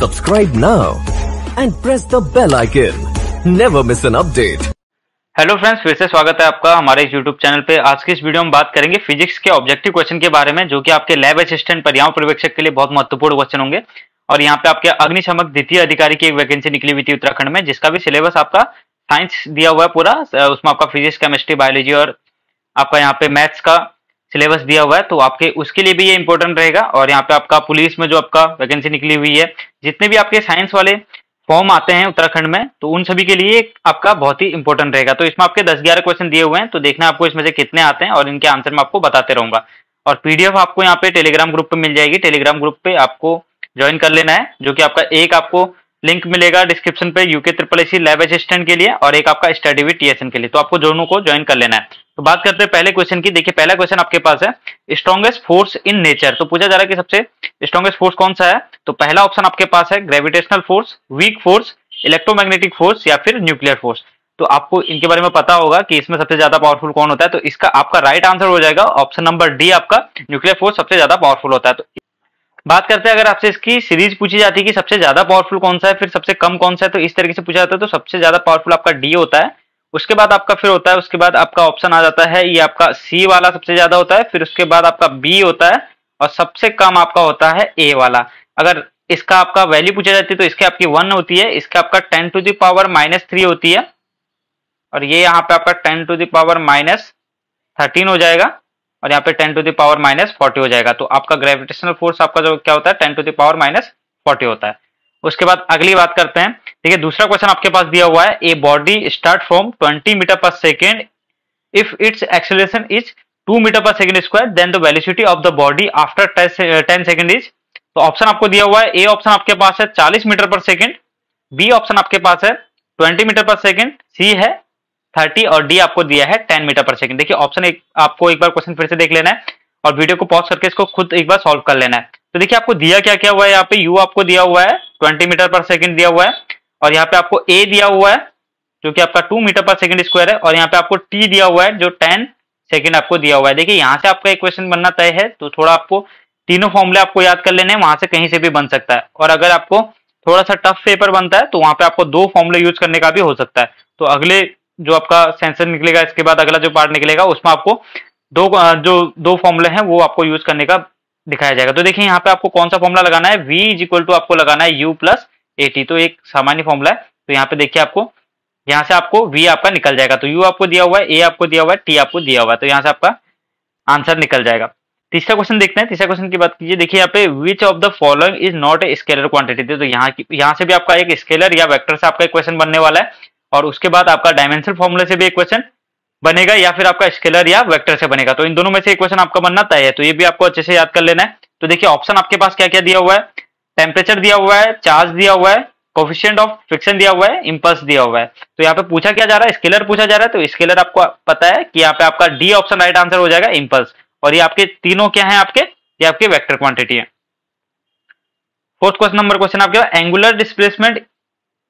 Subscribe now and press the bell icon. Never miss an update. Hello friends फिर से स्वागत है आपका हमारे यूट्यूब चैनल पे आज के इस वीडियो में बात करेंगे फिजिक्स के ऑब्जेक्टिव क्वेश्चन के बारे में जो कि आपके लैब असिस्टेंट पर्यावरण पर्यवेक्षक के लिए बहुत महत्वपूर्ण क्वेश्चन होंगे और यहाँ पे आपके अग्निशमक द्वितीय अधिकारी की एक वैकेंसी निकली हुई थी उत्तराखंड में जिसका भी सिलेबस आपका साइंस दिया हुआ है पूरा उसमें आपका फिजिक्स केमिस्ट्री बायोलॉजी और आपका यहाँ पे मैथ्स का सिलेबस दिया हुआ है तो आपके उसके लिए भी ये इंपॉर्टेंट रहेगा और यहाँ पे आपका पुलिस में जो आपका वैकेंसी निकली हुई है जितने भी आपके साइंस वाले फॉर्म आते हैं उत्तराखंड में तो उन सभी के लिए आपका बहुत ही इंपॉर्टेंट रहेगा तो इसमें आपके दस ग्यारह क्वेश्चन दिए हुए हैं तो देखना आपको इसमें से कितने आते हैं और इनके आंसर मैं आपको बताते रहूंगा और पीडीएफ आपको यहाँ पे टेलीग्राम ग्रुप पे मिल जाएगी टेलीग्राम ग्रुप पे आपको ज्वाइन कर लेना है जो कि आपका एक आपको लिंक मिलेगा डिस्क्रिप्शन पे UK triple SC lab assistant के लिए और एक आपका स्टडी विद टीएसएन के लिए तो आपको दोनों को ज्वाइन कर लेना है तो बात करते हैं पहले क्वेश्चन की देखिए पहला क्वेश्चन आपके पास है स्ट्रॉन्गेस्ट फोर्स इन नेचर तो पूछा जा रहा है कि सबसे स्ट्रॉन्गेस्ट फोर्स कौन सा है तो पहला ऑप्शन आपके पास है gravitational force weak force electromagnetic force या फिर न्यूक्लियर फोर्स तो आपको इनके बारे में पता होगा कि इसमें सबसे ज्यादा पावरफुल कौन होता है तो इसका आपका राइट right आंसर हो जाएगा ऑप्शन नंबर डी आपका न्यूक्लियर फोर्स सबसे ज्यादा पावरफुल होता है तो बात करते हैं अगर आपसे इसकी सीरीज पूछी जाती है कि सबसे ज्यादा पावरफुल कौन सा है फिर सबसे कम कौन सा है तो इस तरीके से पूछा जाता है तो सबसे ज्यादा पावरफुल आपका डी होता है उसके बाद आपका फिर होता है उसके बाद आपका ऑप्शन आ जाता है ये आपका सी वाला सबसे ज्यादा होता है फिर उसके बाद आपका बी होता है और सबसे कम आपका होता है ए वाला अगर इसका आपका वैल्यू पूछा जाती है तो इसके आपकी वन होती है इसका आपका ten to the power minus three होती है और ये यहाँ पे आपका ten to the power minus thirteen हो जाएगा और यहाँ पे ten to the power minus forty हो जाएगा तो आपका ग्रेविटेशनल फोर्स आपका जो क्या होता है ten to the power minus forty होता है उसके बाद अगली बात करते हैं ठीक है दूसरा क्वेश्चन आपके पास दिया हुआ है a body start from twenty metre per second if its acceleration is two metre per second square then the velocity of the body after ten second is तो ऑप्शन आपको दिया हुआ है ए ऑप्शन आपके पास है चालीस metre per second B option आपके पास है twenty metre per second C है थर्टी और डी आपको दिया है टेन मीटर पर सेकंड देखिए ऑप्शन एक आपको एक बार क्वेश्चन फिर से देख लेना है और वीडियो को पॉज करके इसको खुद एक बार सॉल्व कर लेना है तो देखिए आपको दिया क्या क्या हुआ है यहाँ पे यू आपको दिया हुआ है ट्वेंटी मीटर पर सेकेंड दिया हुआ है और यहाँ पे आपको ए दिया हुआ है जो कि आपका two metre per second square है और यहाँ पे आपको टी दिया हुआ है जो टेन सेकंड आपको दिया हुआ है देखिए यहाँ से आपका एक क्वेश्चन बनना तय है तो थोड़ा आपको तीनों फॉर्मुले आपको याद कर लेने हैं वहां से कहीं से भी बन सकता है और अगर आपको थोड़ा सा टफ पेपर बनता है तो वहां पे आपको दो फॉर्मुले यूज करने का भी हो सकता है तो अगले जो आपका सेंसर निकलेगा इसके बाद अगला जो पार्ट निकलेगा उसमें आपको दो जो दो फॉर्मूले हैं वो आपको यूज करने का दिखाया जाएगा तो देखिए यहाँ पे आपको कौन सा फॉर्मुला लगाना है वी इज इक्वल टू आपको लगाना है यू प्लस एटी तो एक सामान्य फॉर्मूला है तो यहाँ पे देखिए आपको यहाँ से आपको वी आपका निकल जाएगा तो यू आपको दिया हुआ है ए आपको दिया हुआ है टी आपको दिया हुआ है तो यहाँ से आपका आंसर निकल जाएगा तीसरा क्वेश्चन देखते हैं तीसरा क्वेश्चन की बात कीजिए देखिए यहाँ पे which of the following is not a scalar quantity तो यहाँ यहाँ से भी आपका एक स्केलर या वेक्टर से आपका एक क्वेश्चन बनने वाला है और उसके बाद आपका डायमेंशन फॉर्मूले से भी एक क्वेश्चन बनेगा या फिर आपका स्केलर या वेक्टर से बनेगा तो इन दोनों में से एक क्वेश्चन आपका बनना तय है तो ये भी आपको अच्छे से याद कर लेना है तो देखिए ऑप्शन आपके पास क्या क्या दिया हुआ है टेम्परेचर दिया हुआ है चार्ज दिया हुआ है कोफिशियंट ऑफ फ्रिक्शन दिया हुआ है इम्पल्स दिया हुआ है तो यहाँ पे पूछा क्या जा रहा है स्केलर पूछा जा रहा है तो स्केलर आपको पता है कि यहाँ पे आपका डी ऑप्शन राइट आंसर हो जाएगा इम्पल्स और ये आपके तीनों क्या है आपके ये आपके वेक्टर क्वांटिटी है फोर्थ क्वेश्चन नंबर क्वेश्चन आपके angular displacement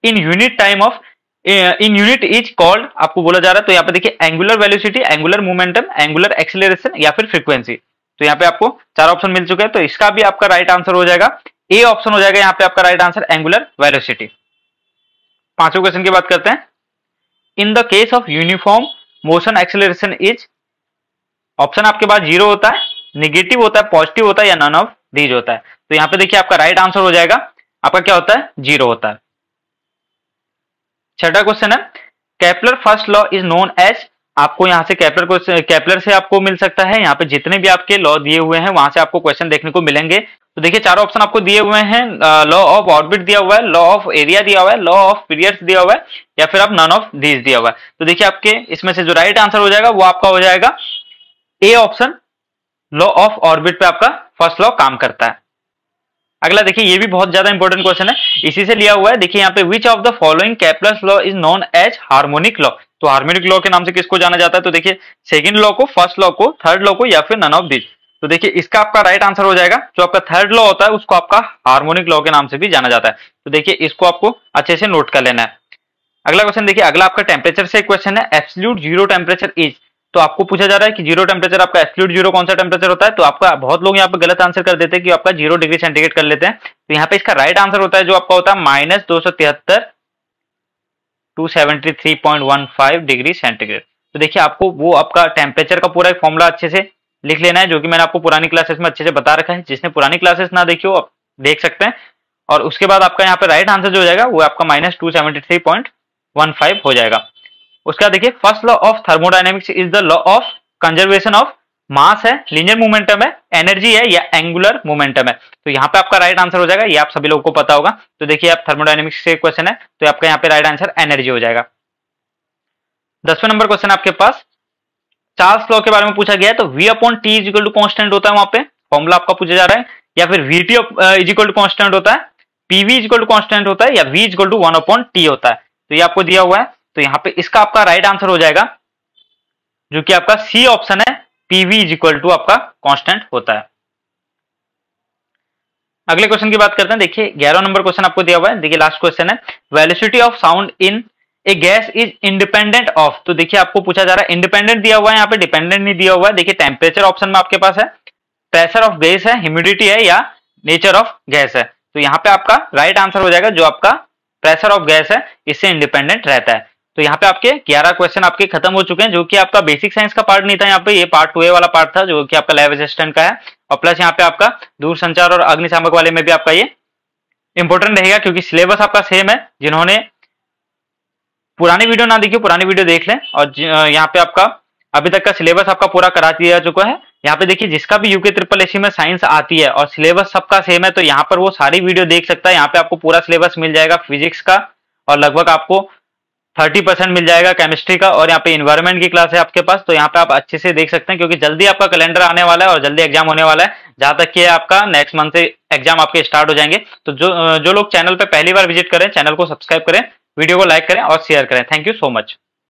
in unit time of in unit is called आपको बोला जा रहा है तो यहाँ पे देखिए angular velocity angular momentum angular acceleration या फिर फ्रीक्वेंसी तो यहाँ पे आपको चार ऑप्शन मिल चुके हैं तो इसका भी आपका राइट आंसर हो जाएगा ए ऑप्शन हो जाएगा यहाँ पे आपका राइट आंसर एंगुलर वेलोसिटी पांचवें क्वेश्चन की बात करते हैं in the case of uniform motion acceleration is option आपके पास जीरो होता है निगेटिव होता है पॉजिटिव होता है या नन ऑफ डीज होता है तो यहाँ पे देखिए आपका राइट right आंसर हो जाएगा आपका क्या होता है जीरो होता है छठा क्वेश्चन है Kepler first law is known as आपको यहाँ से कैपलर क्वेश्चन कैपलर से आपको मिल सकता है यहाँ पे जितने भी आपके लॉ दिए हुए हैं वहां से आपको क्वेश्चन देखने को मिलेंगे तो देखिए चारों ऑप्शन आपको दिए हुए हैं लॉ ऑफ ऑर्बिट दिया हुआ है लॉ ऑफ एरिया दिया हुआ है लॉ ऑफ पीरियड्स दिया हुआ है या फिर आप नन ऑफ दीज दिया हुआ है तो देखिए आपके इसमें से जो राइट आंसर हो जाएगा वो आपका हो जाएगा A option law of orbit पे आपका फर्स्ट लॉ काम करता है अगला देखिए ये भी बहुत ज्यादा इंपॉर्टेंट क्वेश्चन है इसी से लिया हुआ है देखिए यहाँ पे which of the following Kepler's law is known as harmonic law तो हार्मोनिक लॉ के नाम से किसको जाना जाता है तो देखिए सेकंड लॉ को फर्स्ट लॉ को थर्ड लॉ को या फिर नन ऑफ दिस तो देखिए इसका आपका राइट आंसर हो जाएगा जो आपका थर्ड लॉ होता है उसको आपका हार्मोनिक लॉ के नाम से भी जाना जाता है तो देखिए इसको आपको अच्छे से नोट कर लेना है अगला क्वेश्चन देखिए अगला आपका टेम्परेचर से क्वेश्चन है एब्सोल्यूट जीरो टेम्परेचर इज तो आपको पूछा जा रहा है कि जीरो टेम्परेचर आपका एक्सक्लूड जीरो कौन सा टेम्परेचर होता है तो आपका बहुत लोग यहाँ पे गलत आंसर कर देते हैं कि आपका जीरो डिग्री सेंटीग्रेड कर लेते हैं तो यहाँ पे इसका राइट आंसर होता है जो आपका होता है माइनस दो सौ तिहत्तर two seventy three point one five degree centigrade तो देखिए आपको वो आपका टेम्परेचर का पूरा एक फॉर्मूला अच्छे से लिख लेना है जो कि मैंने आपको पुरानी क्लासेस में अच्छे से बता रखा है जिसने पुरानी क्लासेस ना देखी हो आप देख सकते हैं और उसके बाद आपका यहाँ पे राइट आंसर जो हो जाएगा वो आपका minus two seventy three point one five हो जाएगा उसके बाद देखिए first law of thermodynamics is the law of conservation of mass है लिनियर मोमेंटम है एनर्जी है या एंगुलर मोमेंटम है तो यहाँ पे आपका राइट आंसर हो जाएगा ये आप सभी लोगों को पता होगा तो देखिए आप थर्मोडाइनेमिक्स से क्वेश्चन है तो आपका यहाँ पे राइट आंसर एनर्जी हो जाएगा दसवें नंबर क्वेश्चन आपके पास चार्ल्स लॉ के बारे में पूछा गया है तो V upon T is equal to constant होता है वहां पे फॉर्मुला आपका पूछा जा रहा है या फिर V T is equal to constant होता है PV is equal to constant होता है या V is equal to one upon T होता है तो ये आपको दिया हुआ है तो यहां पे इसका आपका राइट आंसर हो जाएगा जो कि आपका सी ऑप्शन है पीवी इज इक्वल टू आपका कांस्टेंट होता है अगले क्वेश्चन की बात करते हैं देखिए ग्यारह नंबर क्वेश्चन आपको दिया हुआ है देखिए लास्ट क्वेश्चन है velocity of sound in a gas is independent of तो देखिए आपको पूछा जा रहा है इंडिपेंडेंट दिया हुआ है यहाँ पे डिपेंडेंट नहीं दिया हुआ है देखिए टेम्परेचर ऑप्शन में आपके पास है प्रेशर ऑफ गैस है ह्यूमिडिटी है या नेचर ऑफ गैस है तो यहाँ पे आपका राइट right आंसर हो जाएगा जो आपका प्रेशर ऑफ गैस है इससे इंडिपेंडेंट रहता है तो यहाँ पे आपके 11 क्वेश्चन आपके खत्म हो चुके हैं जो कि आपका बेसिक साइंस का पार्ट नहीं था यहाँ पे ये पार्ट टू वाला पार्ट था जो कि आपका लैब असिस्टेंट का है और प्लस यहाँ पे आपका दूरसंचार और अग्निशामक वाले में भी आपका ये इंपॉर्टेंट रहेगा क्योंकि सिलेबस आपका सेम है जिन्होंने पुरानी वीडियो ना देखी पुरानी वीडियो देख लें और यहाँ पे आपका अभी तक का सिलेबस आपका पूरा करा दिया चुका है यहाँ पे देखिए जिसका भी यूके ट्रिपल एसी में साइंस आती है और सिलेबस सबका सेम है तो यहाँ पर वो सारी वीडियो देख सकता है यहाँ पे आपको पूरा सिलेबस मिल जाएगा फिजिक्स का और लगभग आपको थर्टी परसेंट मिल जाएगा केमिस्ट्री का और यहाँ पे इन्वायरमेंट की क्लास है आपके पास तो यहाँ पे आप अच्छे से देख सकते हैं क्योंकि जल्दी आपका कैलेंडर आने वाला है और जल्दी एग्जाम होने वाला है जहां तक कि आपका नेक्स्ट मंथ से एग्जाम आपके स्टार्ट हो जाएंगे तो जो जो लोग चैनल पर पहली बार विजिट करें चैनल को सब्सक्राइब करें वीडियो को लाइक करें और शेयर करें थैंक यू सो मच